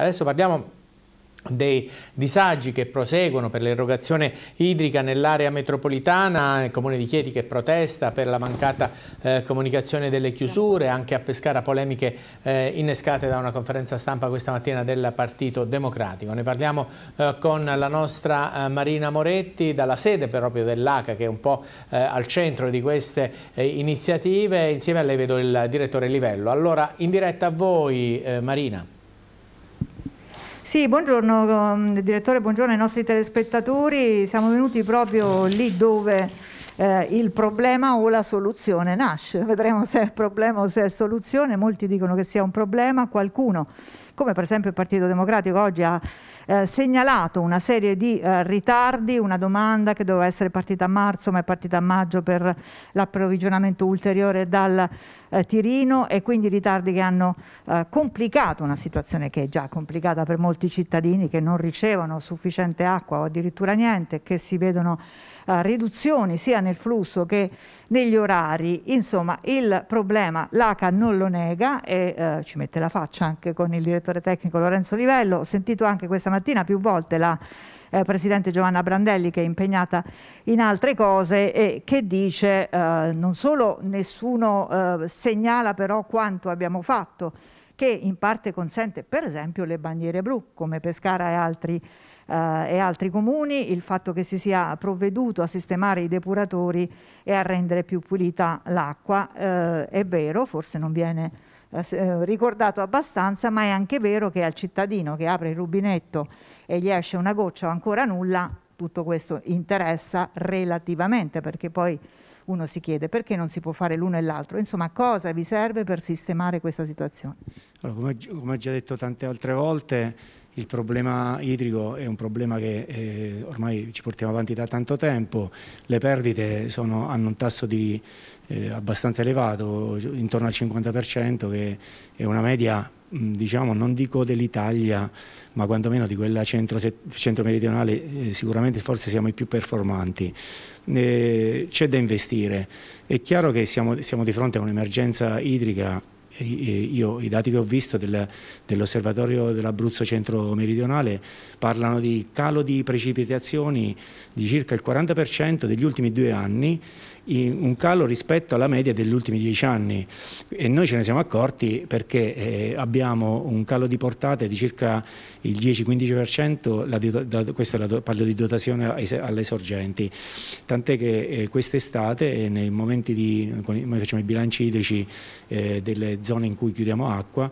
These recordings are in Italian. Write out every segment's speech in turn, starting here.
Adesso parliamo dei disagi che proseguono per l'erogazione idrica nell'area metropolitana, il comune di Chieti che protesta per la mancata eh, comunicazione delle chiusure, anche a Pescara polemiche eh, innescate da una conferenza stampa questa mattina del Partito Democratico. Ne parliamo eh, con la nostra eh, Marina Moretti dalla sede proprio dell'ACA che è un po' eh, al centro di queste eh, iniziative, insieme a lei vedo il direttore Livello. Allora in diretta a voi Marina. Sì, buongiorno um, direttore, buongiorno ai nostri telespettatori. Siamo venuti proprio lì dove eh, il problema o la soluzione nasce. Vedremo se è problema o se è soluzione. Molti dicono che sia un problema, qualcuno come per esempio il Partito Democratico oggi ha eh, segnalato una serie di eh, ritardi, una domanda che doveva essere partita a marzo ma è partita a maggio per l'approvvigionamento ulteriore dal eh, Tirino e quindi ritardi che hanno eh, complicato una situazione che è già complicata per molti cittadini che non ricevono sufficiente acqua o addirittura niente, che si vedono eh, riduzioni sia nei nel flusso che negli orari. Insomma, il problema l'ACA non lo nega e eh, ci mette la faccia anche con il direttore tecnico Lorenzo Livello. Ho sentito anche questa mattina più volte la eh, Presidente Giovanna Brandelli che è impegnata in altre cose e che dice eh, non solo nessuno eh, segnala però quanto abbiamo fatto che in parte consente per esempio le bandiere blu come Pescara e altri, eh, e altri comuni, il fatto che si sia provveduto a sistemare i depuratori e a rendere più pulita l'acqua. Eh, è vero, forse non viene eh, eh ricordato abbastanza, ma è anche vero che al cittadino che apre il rubinetto e gli esce una goccia o ancora nulla, tutto questo interessa relativamente perché poi uno si chiede perché non si può fare l'uno e l'altro, insomma cosa vi serve per sistemare questa situazione? Allora, come, come ho già detto tante altre volte, il problema idrico è un problema che eh, ormai ci portiamo avanti da tanto tempo, le perdite sono, hanno un tasso di, eh, abbastanza elevato, intorno al 50%, che è una media, mh, diciamo, non dico dell'Italia, ma quantomeno di quella centro-meridionale, centro eh, sicuramente forse siamo i più performanti. Eh, c'è da investire. È chiaro che siamo, siamo di fronte a un'emergenza idrica io, i dati che ho visto del, dell'osservatorio dell'Abruzzo centro meridionale parlano di calo di precipitazioni di circa il 40% degli ultimi due anni un calo rispetto alla media degli ultimi dieci anni e noi ce ne siamo accorti perché eh, abbiamo un calo di portate di circa il 10-15%, questa è la, parlo di dotazione alle sorgenti, tant'è che eh, quest'estate eh, nei momenti di, noi facciamo i bilanci idrici delle zone in cui chiudiamo acqua,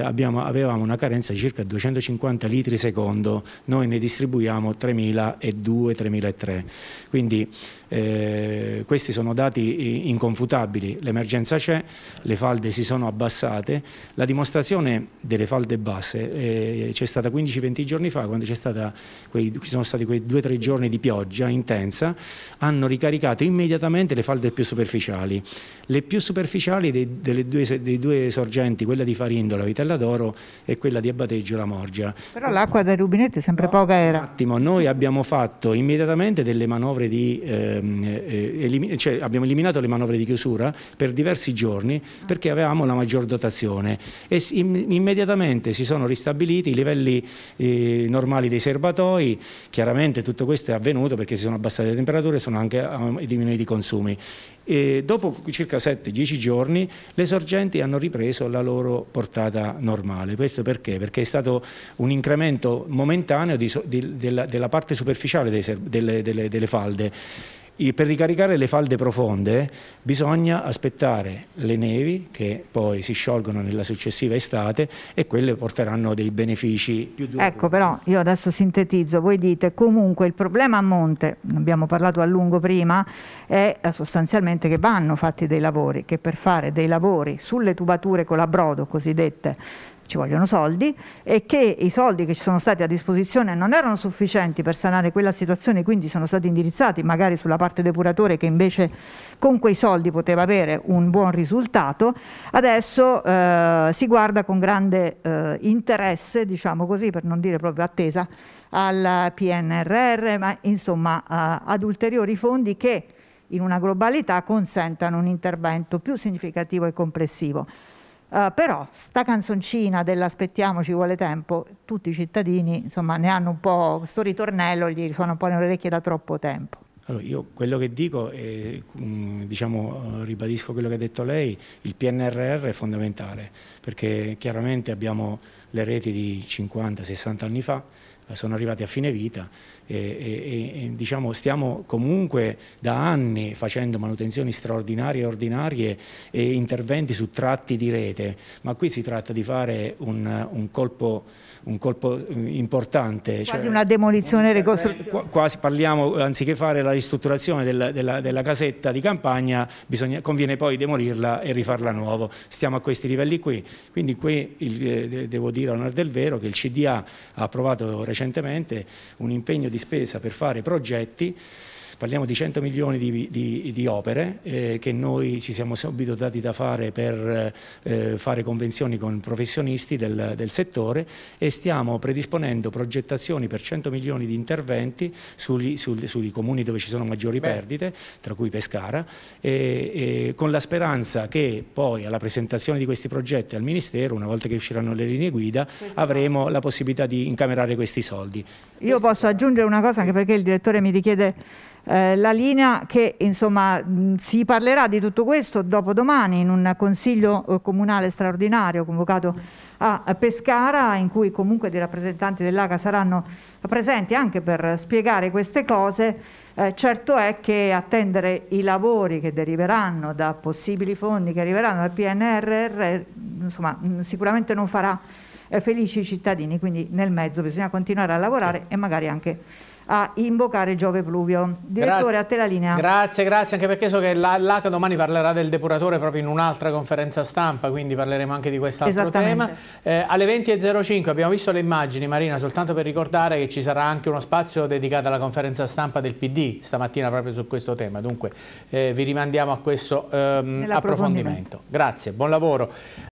Abbiamo, avevamo una carenza di circa 250 litri secondo, noi ne distribuiamo 3.002-3.003, quindi eh, questo questi sono dati eh, inconfutabili, l'emergenza c'è, le falde si sono abbassate, la dimostrazione delle falde basse eh, c'è stata 15-20 giorni fa quando quei, ci sono stati quei 2-3 giorni di pioggia intensa, hanno ricaricato immediatamente le falde più superficiali, le più superficiali dei, due, dei due sorgenti, quella di Farindo, la Vitella d'Oro e quella di Abbateggio La Morgia. Però l'acqua dai rubinetti sempre no, poca era. Un attimo, noi abbiamo fatto immediatamente delle manovre di... Ehm, eh, eh cioè abbiamo eliminato le manovre di chiusura per diversi giorni perché avevamo la maggior dotazione e immediatamente si sono ristabiliti i livelli eh, normali dei serbatoi, chiaramente tutto questo è avvenuto perché si sono abbassate le temperature e sono anche ehm, diminuiti i consumi. E dopo circa 7-10 giorni le sorgenti hanno ripreso la loro portata normale. Questo perché? Perché è stato un incremento momentaneo di, di, della, della, parte superficiale dei, delle, delle, delle falde per ricaricare le falde profonde bisogna aspettare le nevi che poi si sciolgono nella successiva estate e quelle porteranno dei benefici più duri. Ecco però io adesso sintetizzo, voi dite comunque il problema a monte, ne abbiamo parlato a lungo prima, è eh, sostanzialmente che vanno fatti dei lavori, che per fare dei lavori sulle tubature con la brodo cosiddette ci vogliono soldi e che i soldi che ci sono stati a disposizione non erano sufficienti per sanare quella situazione, quindi sono stati indirizzati magari sulla parte depuratore che invece con quei soldi poteva avere un buon risultato, adesso eh, si guarda con grande eh, interesse, diciamo così, per non dire proprio attesa, al PNRR, ma insomma a, eh, ad ulteriori fondi che in una globalità consentano un intervento più significativo e complessivo. Uh, però sta canzoncina dell'aspettiamo ci vuole tempo, tutti i cittadini insomma ne hanno un po', questo ritornello gli suona un po' nelle orecchie da troppo tempo. Allora, io quello che dico, è, mm, diciamo, eh, ribadisco quello che ha detto lei, il PNRR è fondamentale perché chiaramente abbiamo le reti di 50-60 anni fa sono arrivati a fine vita e, e, e diciamo, stiamo comunque da anni facendo manutenzioni straordinarie e ordinarie e interventi su tratti di rete, ma qui si tratta di fare un, un, colpo, un colpo, eh, importante. Quasi cioè, una demolizione e ricostruzione. Quasi parliamo, anziché fare la ristrutturazione della, della, della casetta di campagna, bisogna, conviene poi demolirla e rifarla nuovo. Stiamo a questi livelli qui. Quindi qui il, eh, devo dire a onore del vero che il CDA ha approvato recentemente recentemente un impegno di spesa per fare progetti Parliamo di 100 milioni di, di, di opere eh, che noi ci siamo subito dati da fare per eh, fare convenzioni con professionisti del, del, settore e stiamo predisponendo progettazioni per 100 milioni di interventi sugli, sugli, sui comuni dove ci sono maggiori Beh. perdite, tra cui Pescara, e, e con la speranza che poi alla presentazione di questi progetti al Ministero, una volta che usciranno le linee guida, avremo la possibilità di incamerare questi soldi. Io posso aggiungere una cosa anche perché il direttore mi richiede eh, la linea che insomma mm, si parlerà di tutto questo dopodomani in un consiglio eh, comunale straordinario convocato a Pescara in cui comunque dei rappresentanti dell'ACA saranno presenti anche per spiegare queste cose. Eh, certo è che attendere i lavori che deriveranno da possibili fondi che arriveranno dal PNRR insomma, mm, sicuramente non farà eh, felici i cittadini, quindi nel mezzo bisogna continuare a lavorare e magari anche a invocare Giove Pluvio. Direttore, Gra a te la linea. Grazie, grazie, anche perché so che l'ACA domani parlerà del depuratore proprio in un'altra conferenza stampa, quindi parleremo anche di quest'altro tema. Eh, alle 20.05 abbiamo visto le immagini, Marina, soltanto per ricordare che ci sarà anche uno spazio dedicato alla conferenza stampa del PD stamattina proprio su questo tema, dunque eh, vi rimandiamo a questo ehm, approfondimento. Grazie, buon lavoro.